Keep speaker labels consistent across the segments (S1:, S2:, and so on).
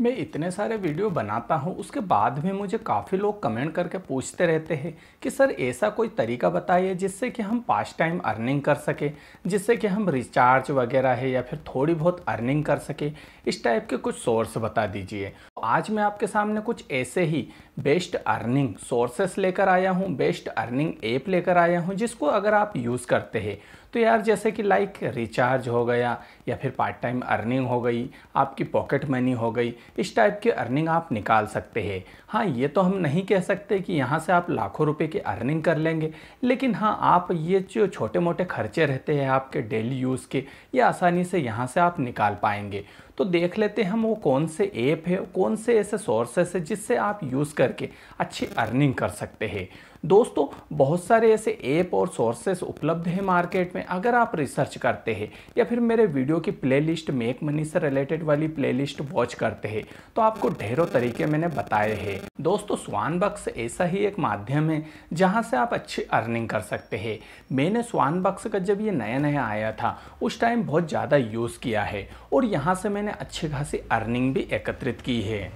S1: मैं इतने सारे वीडियो बनाता हूँ उसके बाद भी मुझे काफ़ी लोग कमेंट करके पूछते रहते हैं कि सर ऐसा कोई तरीका बताइए जिससे कि हम पास टाइम अर्निंग कर सकें जिससे कि हम रिचार्ज वगैरह है या फिर थोड़ी बहुत अर्निंग कर सकें इस टाइप के कुछ सोर्स बता दीजिए आज मैं आपके सामने कुछ ऐसे ही बेस्ट अर्निंग सोर्सेस लेकर आया हूँ बेस्ट अर्निंग ऐप लेकर आया हूँ जिसको अगर आप यूज़ करते हैं तो यार जैसे कि लाइक रिचार्ज हो गया या फिर पार्ट टाइम अर्निंग हो गई आपकी पॉकेट मनी हो गई इस टाइप की अर्निंग आप निकाल सकते हैं हाँ ये तो हम नहीं कह सकते कि यहाँ से आप लाखों रुपए की अर्निंग कर लेंगे लेकिन हाँ आप ये जो छोटे मोटे खर्चे रहते हैं आपके डेली यूज़ के ये आसानी से यहाँ से आप निकाल पाएंगे तो देख लेते हैं हम वो कौन से ऐप है कौन से ऐसे सोर्सेस है जिससे आप यूज़ करके अच्छी अर्निंग कर सकते हैं दोस्तों बहुत सारे ऐसे ऐप और सोर्सेस उपलब्ध हैं मार्केट में अगर आप रिसर्च करते हैं या फिर मेरे वीडियो की प्लेलिस्ट मेक मनी से रिलेटेड वाली प्लेलिस्ट वॉच करते हैं तो आपको ढेरों तरीके मैंने बताए हैं दोस्तों स्वान बक्स ऐसा ही एक माध्यम है जहाँ से आप अच्छी अर्निंग कर सकते हैं मैंने स्वान बक्स का जब ये नया नया आया था उस टाइम बहुत ज़्यादा यूज़ किया है और यहाँ से मैंने अच्छी खासी अर्निंग भी एकत्रित की है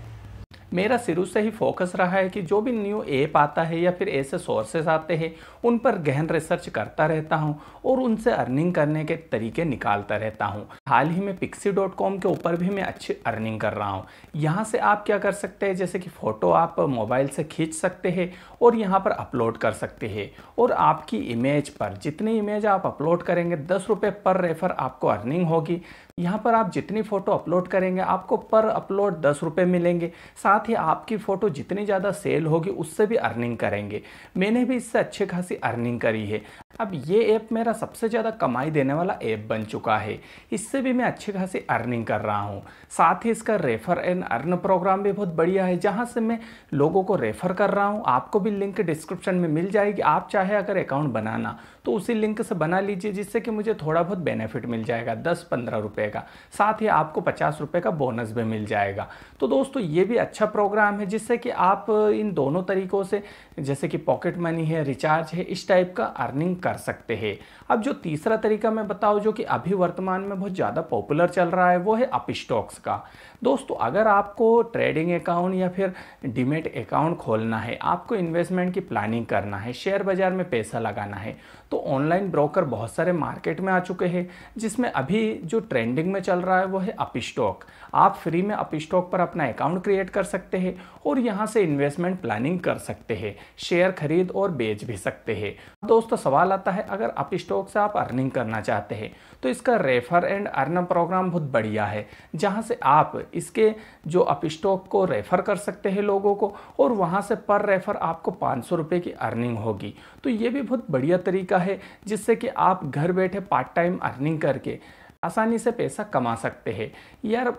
S1: मेरा शुरू से ही फोकस रहा है कि जो भी न्यू ऐप आता है या फिर ऐसे सोर्सेस आते हैं उन पर गहन रिसर्च करता रहता हूँ और उनसे अर्निंग करने के तरीके निकालता रहता हूँ हाल ही में पिक्सी डॉट कॉम के ऊपर भी मैं अच्छी अर्निंग कर रहा हूँ यहाँ से आप क्या कर सकते हैं जैसे कि फ़ोटो आप मोबाइल से खींच सकते हैं और यहाँ पर अपलोड कर सकते हैं और आपकी इमेज पर जितनी इमेज आप अपलोड करेंगे दस रुपये पर रेफर आपको अर्निंग होगी यहाँ पर आप जितनी फ़ोटो अपलोड करेंगे आपको पर अपलोड दस रुपये मिलेंगे साथ साथ ही आपकी फ़ोटो जितनी ज़्यादा सेल होगी उससे भी अर्निंग करेंगे मैंने भी इससे अच्छे खासी अर्निंग करी है अब ये ऐप मेरा सबसे ज़्यादा कमाई देने वाला ऐप बन चुका है इससे भी मैं अच्छी खासी अर्निंग कर रहा हूँ साथ ही इसका रेफ़र एंड अर्न प्रोग्राम भी बहुत बढ़िया है जहाँ से मैं लोगों को रेफ़र कर रहा हूँ आपको भी लिंक डिस्क्रिप्शन में मिल जाएगी आप चाहे अगर अकाउंट बनाना तो उसी लिंक से बना लीजिए जिससे कि मुझे थोड़ा बहुत बेनिफिट मिल जाएगा दस पंद्रह रुपये का साथ ही आपको पचास रुपये का बोनस भी मिल जाएगा तो दोस्तों ये भी अच्छा प्रोग्राम है जिससे कि आप इन दोनों तरीक़ों से जैसे कि पॉकेट मनी है रिचार्ज है इस टाइप का अर्निंग कर सकते हैं अब जो तीसरा तरीका मैं बताऊँ जो कि अभी वर्तमान में बहुत ज़्यादा पॉपुलर चल रहा है वो है अप स्टॉक्स का दोस्तों अगर आपको ट्रेडिंग अकाउंट या फिर डिमेट अकाउंट खोलना है आपको इन्वेस्टमेंट की प्लानिंग करना है शेयर बाज़ार में पैसा लगाना है तो ऑनलाइन ब्रोकर बहुत सारे मार्केट में आ चुके हैं जिसमें अभी जो ट्रेंडिंग में चल रहा है वो है अप स्टॉक आप फ्री में अप स्टॉक पर अपना अकाउंट क्रिएट कर सकते सकते हैं और यहाँ से इन्वेस्टमेंट प्लानिंग कर सकते हैं शेयर खरीद और बेच भी सकते हैं दोस्तों सवाल आता है अगर आप स्टॉक से आप अर्निंग करना चाहते हैं तो इसका रेफर एंड अर्न प्रोग्राम बहुत बढ़िया है जहाँ से आप इसके जो आप स्टॉक को रेफर कर सकते हैं लोगों को और वहाँ से पर रेफर आपको पाँच सौ की अर्निंग होगी तो ये भी बहुत बढ़िया तरीका है जिससे कि आप घर बैठे पार्ट टाइम अर्निंग करके आसानी से पैसा कमा सकते हैं यार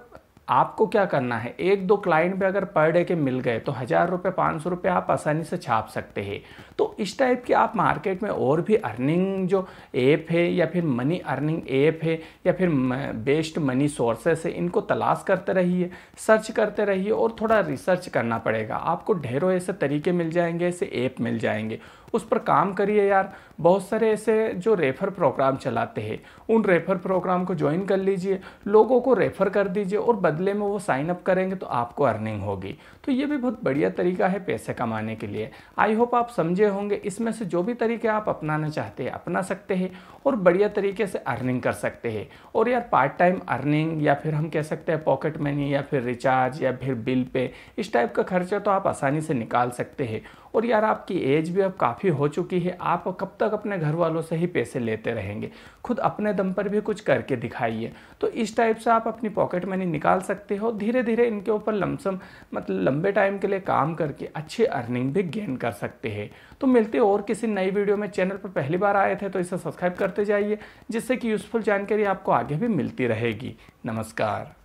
S1: आपको क्या करना है एक दो क्लाइंट भी अगर पर डे के मिल गए तो हज़ार रुपये पाँच सौ रुपये आप आसानी से छाप सकते हैं तो इस टाइप की आप मार्केट में और भी अर्निंग जो ऐप है या फिर मनी अर्निंग ऐप है या फिर बेस्ट मनी सोर्सेस है इनको तलाश करते रहिए सर्च करते रहिए और थोड़ा रिसर्च करना पड़ेगा आपको ढेरों ऐसे तरीके मिल जाएंगे ऐसे ऐप मिल जाएंगे उस पर काम करिए यार बहुत सारे ऐसे जो रेफ़र प्रोग्राम चलाते हैं उन रेफ़र प्रोग्राम को ज्वाइन कर लीजिए लोगों को रेफ़र कर दीजिए और बदले में वो साइन अप करेंगे तो आपको अर्निंग होगी तो ये भी बहुत बढ़िया तरीका है पैसे कमाने के लिए आई होप आप समझे होंगे इसमें से जो भी तरीके आप अपनाना चाहते हैं अपना सकते हैं और बढ़िया तरीके से अर्निंग कर सकते हैं और यार पार्ट टाइम अर्निंग या फिर हम कह सकते हैं पॉकेट मनी या फिर रिचार्ज या फिर बिल पे इस टाइप का खर्चा तो आप आसानी से निकाल सकते हैं और यार आपकी एज भी अब काफ़ी हो चुकी है आप कब तक अपने घर वालों से ही पैसे लेते रहेंगे खुद अपने दम पर भी कुछ करके दिखाइए तो इस टाइप से आप अपनी पॉकेट मनी निकाल सकते हो धीरे धीरे इनके ऊपर लमसम मतलब लंबे टाइम के लिए काम करके अच्छी अर्निंग भी गेन कर सकते हैं तो मिलते और किसी नई वीडियो में चैनल पर पहली बार आए थे तो इसे सब्सक्राइब करते जाइए जिससे कि यूज़फुल जानकारी आपको आगे भी मिलती रहेगी नमस्कार